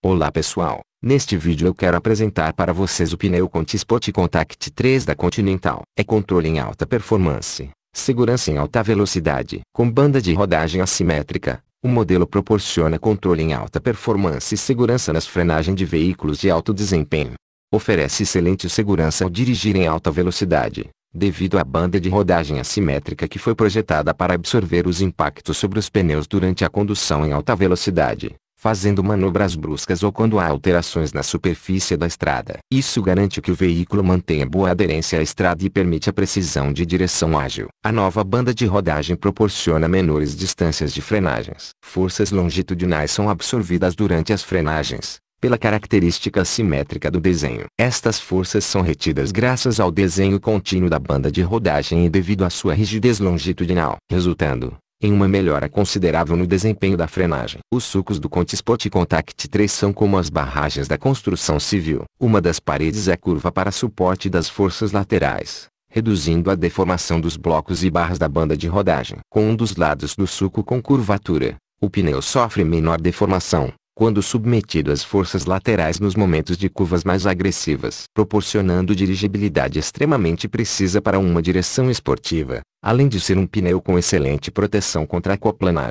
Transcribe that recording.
Olá pessoal, neste vídeo eu quero apresentar para vocês o pneu Contisport Contact 3 da Continental. É controle em alta performance, segurança em alta velocidade. Com banda de rodagem assimétrica, o modelo proporciona controle em alta performance e segurança nas frenagens de veículos de alto desempenho. Oferece excelente segurança ao dirigir em alta velocidade, devido à banda de rodagem assimétrica que foi projetada para absorver os impactos sobre os pneus durante a condução em alta velocidade fazendo manobras bruscas ou quando há alterações na superfície da estrada. Isso garante que o veículo mantenha boa aderência à estrada e permite a precisão de direção ágil. A nova banda de rodagem proporciona menores distâncias de frenagens. Forças longitudinais são absorvidas durante as frenagens, pela característica simétrica do desenho. Estas forças são retidas graças ao desenho contínuo da banda de rodagem e devido à sua rigidez longitudinal, resultando, em uma melhora considerável no desempenho da frenagem. Os sucos do Contisport Contact 3 são como as barragens da construção civil. Uma das paredes é curva para suporte das forças laterais, reduzindo a deformação dos blocos e barras da banda de rodagem. Com um dos lados do suco com curvatura, o pneu sofre menor deformação, quando submetido às forças laterais nos momentos de curvas mais agressivas, proporcionando dirigibilidade extremamente precisa para uma direção esportiva além de ser um pneu com excelente proteção contra aquaplanar.